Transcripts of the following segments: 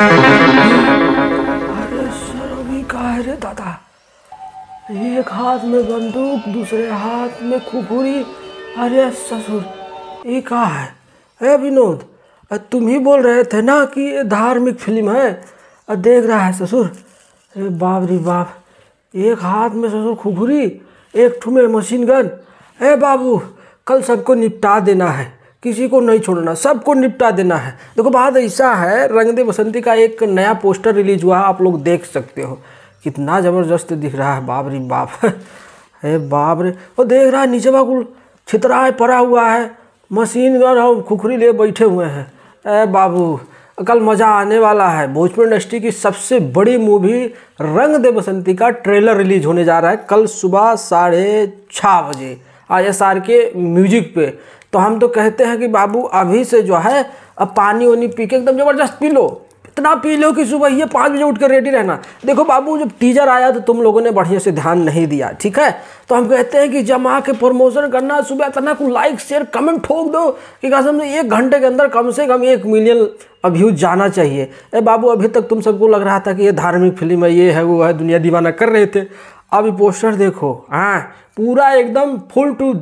अरे शर्मी का है दादा एक हाथ में बंदूक दूसरे हाथ में खुपुरी अरे ससुर ये कहा है अरे विनोद तुम ही बोल रहे थे ना कि ये धार्मिक फिल्म है अ देख रहा है ससुर अरे बाप रे बाप एक हाथ में ससुर खुपुरी एक ठुमे मशीन गन अरे बाबू कल सबको निपटा देना है किसी को नहीं छोड़ना सबको निपटा देना है देखो बात ऐसा है रंग दे बसंती का एक नया पोस्टर रिलीज हुआ है आप लोग देख सकते हो कितना ज़बरदस्त दिख रहा है बाबरी बाप है बाप रे वो देख रहा है नीचे बाकुल छितरा है पड़ा हुआ है मशीन गन और खुखरी लिए बैठे हुए हैं ए बाबू कल मज़ा आने वाला है भोजपुर इंडस्ट्री की सबसे बड़ी मूवी रंग दे बसंती का ट्रेलर रिलीज होने जा रहा है कल सुबह साढ़े छः बजे आई एस आर के म्यूजिक पे तो हम तो कहते हैं कि बाबू अभी से जो है अब पानी वानी पी के एकदम ज़बरदस्त पी लो इतना पी लो कि सुबह ये पाँच बजे उठ कर रेडी रहना देखो बाबू जब टीजर आया तो तुम लोगों ने बढ़िया से ध्यान नहीं दिया ठीक है तो हम कहते हैं कि जमा के प्रमोशन करना सुबह इतना को लाइक शेयर कमेंट ठोक दो कि कसम से एक घंटे के अंदर कम से कम एक मिलियन अभ्यूज जाना चाहिए ए बाबू अभी तक तुम सबको लग रहा था कि ये धार्मिक फिल्म है ये है वो है दुनिया दीवाना कर रहे थे अभी पोस्टर देखो हाँ पूरा एकदम फुल टू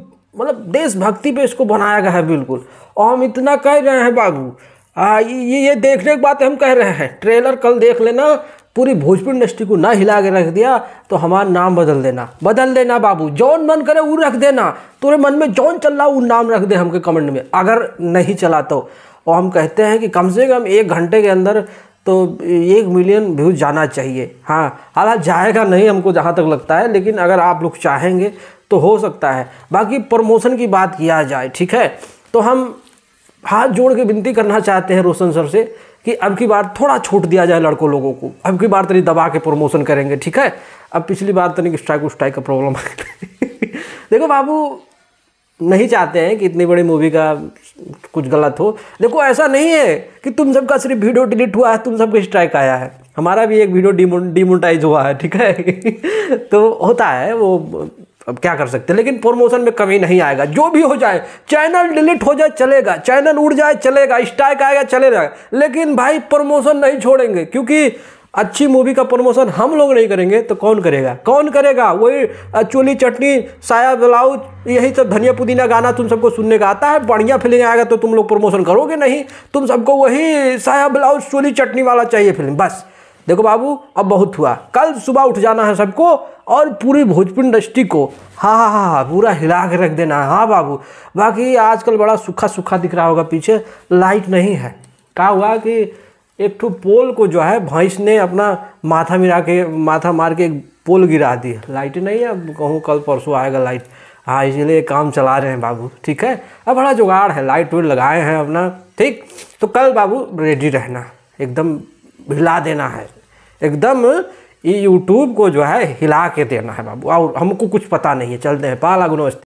मतलब देशभक्ति पे इसको बनाया गया है बिल्कुल और हम इतना कह रहे हैं बाबू ये ये देखने की बात हम कह रहे हैं ट्रेलर कल देख लेना पूरी भोजपुर इंडस्ट्री को ना हिला के रख दिया तो हमारा नाम बदल देना बदल देना बाबू जौन मन करे वो रख देना तुरे मन में जौन चल रहा वो नाम रख दे हमके कमेंट में अगर नहीं चला तो और हम कहते हैं कि कम से कम एक घंटे के अंदर तो एक मिलियन व्यूज जाना चाहिए हाँ हालांकि जाएगा नहीं हमको जहाँ तक लगता है लेकिन अगर आप लोग चाहेंगे तो हो सकता है बाकी प्रमोशन की बात किया जाए ठीक है तो हम हाथ जोड़ के विनती करना चाहते हैं रोशन सर से कि अब की बार थोड़ा छूट दिया जाए लड़कों लोगों को अब की बार तरी दबा के प्रमोशन करेंगे ठीक है अब पिछली बार तरी स्ट्राइक उस्ट्राइक का प्रॉब्लम देखो बाबू नहीं चाहते हैं कि इतनी बड़ी मूवी का कुछ गलत हो देखो ऐसा नहीं है कि तुम सबका सिर्फ वीडियो डिलीट हुआ है तुम सबका स्ट्राइक आया है हमारा भी एक वीडियो डीमोटाइज हुआ है ठीक है तो होता है वो अब क्या कर सकते लेकिन प्रमोशन में कमी नहीं आएगा जो भी हो जाए चैनल डिलीट हो जाए चलेगा चैनल उड़ जाए चलेगा स्ट्राइक आएगा चले जाएगा लेकिन भाई प्रमोशन नहीं छोड़ेंगे क्योंकि अच्छी मूवी का प्रमोशन हम लोग नहीं करेंगे तो कौन करेगा कौन करेगा वही चोली चटनी साया ब्लाउज यही सब धनिया पुदीना गाना तुम सबको सुनने का आता है बढ़िया फिल्म आएगा तो तुम लोग प्रमोशन करोगे नहीं तुम सबको वही साया ब्लाउज चोली चटनी वाला चाहिए फिल्म बस देखो बाबू अब बहुत हुआ कल सुबह उठ जाना है सबको और पूरी भोजपुर इंडस्ट्री को हाँ हाँ हाँ हाँ पूरा हिला के रख देना है हाँ बाबू बाकी आजकल बड़ा सूखा सूखा दिख रहा होगा पीछे लाइट नहीं है क्या हुआ कि एक ठो पोल को जो है भैंस ने अपना माथा मिला के माथा मार के एक पोल गिरा दी लाइट नहीं है कहूँ कल परसों आएगा लाइट हाँ इसीलिए काम चला रहे हैं बाबू ठीक है अब बड़ा जुगाड़ है लाइट वेट लगाए हैं अपना ठीक तो कल बाबू रेडी रहना एकदम हिला देना है एकदम यूट्यूब को जो है हिला के देना है बाबू और हमको कुछ पता नहीं है चलते हैं पाला गुनोस्ते